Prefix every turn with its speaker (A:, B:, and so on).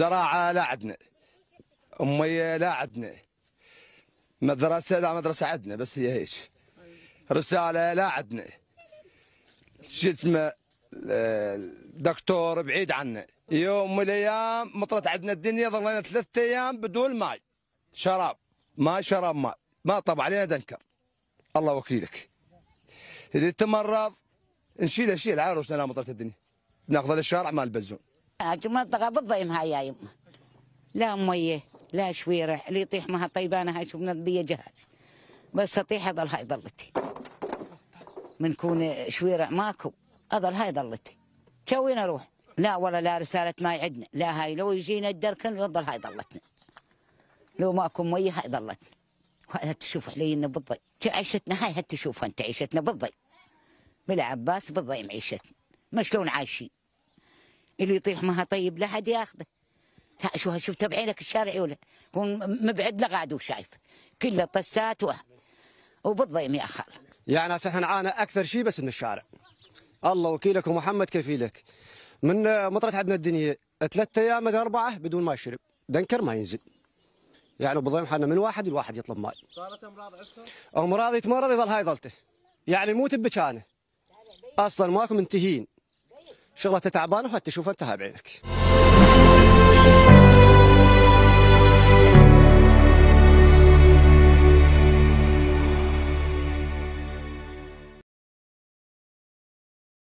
A: زراعة لا عدنا أمية لا عدنا مدرسة لا مدرسة عندنا بس هي هيك رسالة لا عدنا شو اسمه دكتور بعيد عنا يوم من الأيام مطرت عدنا الدنيا ظلينا ثلاثة أيام بدون ماي شراب ماي شراب ماي ما طب علينا دنكر الله وكيلك اللي تمرض نشيله شيل على رؤوسنا مطرت الدنيا ناخذ الشارع مال البزون
B: ما تغبض هاي يا يما لا ميه لا شويرة اللي يطيح مها طيبانة هاي شفنا بي جهاز بس اطيح اظل هاي ضلتي من كون شويرة ماكو اظل هاي ضلتي توي اروح لا ولا لا رسالة ما عندنا لا هاي لو يجينا الدركن يضل هاي ضلتنا لو ماكو ميه هاي ضلتنا هاي تشوف علينا بالضي عيشتنا هاي تشوفها انت عيشتنا بالضي بالعباس بالضي عيشتنا ما شلون عايشين اللي يطيح ما طيب لا حد ياخذه لا شو شفته بعينك الشارع ولا كون مبعد قاعد وشايف كله طسات وبالضيم يا خال
C: يعني ناس احنا نعانى اكثر شيء بس من الشارع الله وكيلك ومحمد كفيلك من مطرت عندنا الدنيا ثلاثة ايام اربعه بدون ما يشرب دنكر ما ينزل يعني بالضيم حنا من واحد لواحد يطلب ماي صارت امراض عندكم؟ امراض يتمرض يظل هاي ظلته يعني يموت ببكانه اصلا ماكو منتهين شغله تعبان وحتى تشوفها انتهى بعينك